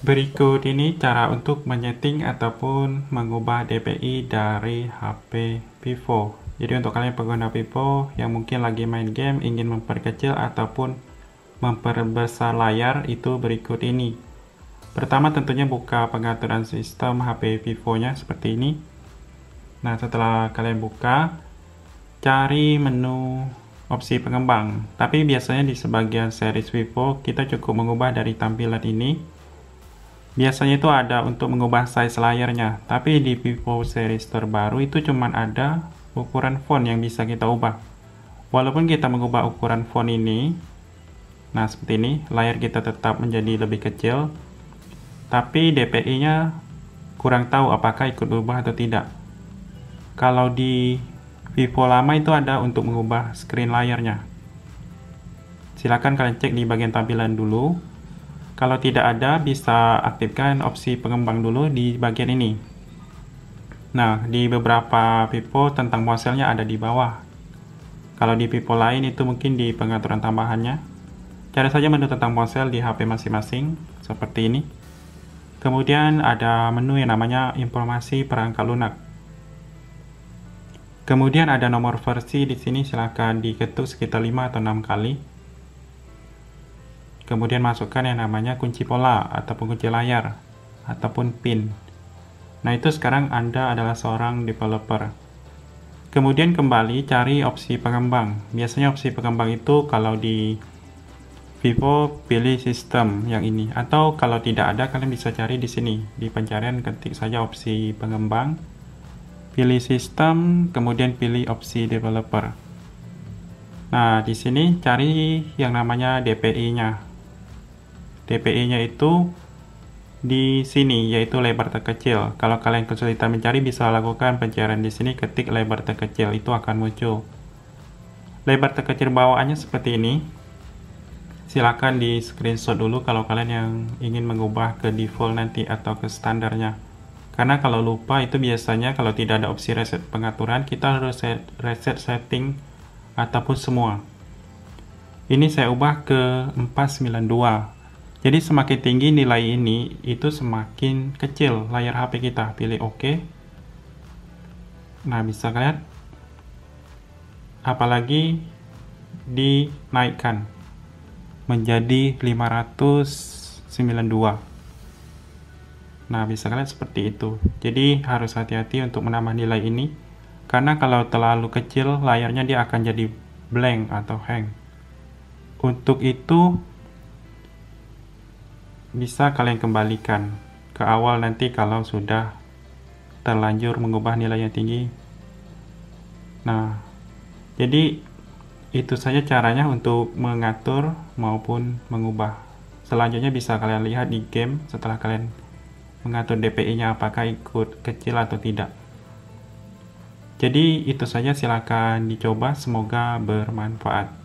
Berikut ini cara untuk menyeting ataupun mengubah DPI dari HP Vivo. Jadi untuk kalian pengguna Vivo yang mungkin lagi main game ingin memperkecil ataupun memperbesar layar itu berikut ini. Pertama tentunya buka pengaturan sistem HP Vivo-nya seperti ini. Nah, setelah kalian buka, cari menu opsi pengembang. Tapi biasanya di sebagian series Vivo kita cukup mengubah dari tampilan ini biasanya itu ada untuk mengubah size layarnya tapi di Vivo series terbaru itu cuma ada ukuran font yang bisa kita ubah walaupun kita mengubah ukuran font ini nah seperti ini layar kita tetap menjadi lebih kecil tapi DPI nya kurang tahu apakah ikut berubah atau tidak kalau di Vivo lama itu ada untuk mengubah screen layarnya silahkan kalian cek di bagian tampilan dulu kalau tidak ada, bisa aktifkan opsi pengembang dulu di bagian ini. Nah, di beberapa pipo tentang ponselnya ada di bawah. Kalau di pipo lain itu mungkin di pengaturan tambahannya. Cara saja menu tentang ponsel di HP masing-masing, seperti ini. Kemudian ada menu yang namanya informasi perangkat lunak. Kemudian ada nomor versi di sini silahkan diketuk sekitar 5 atau 6 kali. Kemudian masukkan yang namanya kunci pola ataupun kunci layar ataupun pin. Nah, itu sekarang Anda adalah seorang developer. Kemudian kembali cari opsi pengembang. Biasanya opsi pengembang itu kalau di Vivo pilih sistem yang ini atau kalau tidak ada kalian bisa cari di sini di pencarian ketik saja opsi pengembang pilih sistem kemudian pilih opsi developer nah di sini cari yang namanya DPI nya TPI-nya itu di sini, yaitu lebar terkecil. Kalau kalian kesulitan mencari, bisa lakukan pencarian di sini, ketik lebar terkecil, itu akan muncul. Lebar terkecil bawaannya seperti ini. Silahkan di screenshot dulu kalau kalian yang ingin mengubah ke default nanti atau ke standarnya. Karena kalau lupa itu biasanya kalau tidak ada opsi reset pengaturan, kita harus reset, reset setting ataupun semua. Ini saya ubah ke 492 jadi semakin tinggi nilai ini, itu semakin kecil layar HP kita. Pilih OK. Nah, bisa kalian apalagi dinaikkan menjadi 592. Nah, bisa kalian seperti itu. Jadi, harus hati-hati untuk menambah nilai ini, karena kalau terlalu kecil, layarnya dia akan jadi blank atau hang. Untuk itu, bisa kalian kembalikan ke awal nanti kalau sudah terlanjur mengubah nilai yang tinggi nah jadi itu saja caranya untuk mengatur maupun mengubah selanjutnya bisa kalian lihat di game setelah kalian mengatur DPI nya apakah ikut kecil atau tidak jadi itu saja silahkan dicoba semoga bermanfaat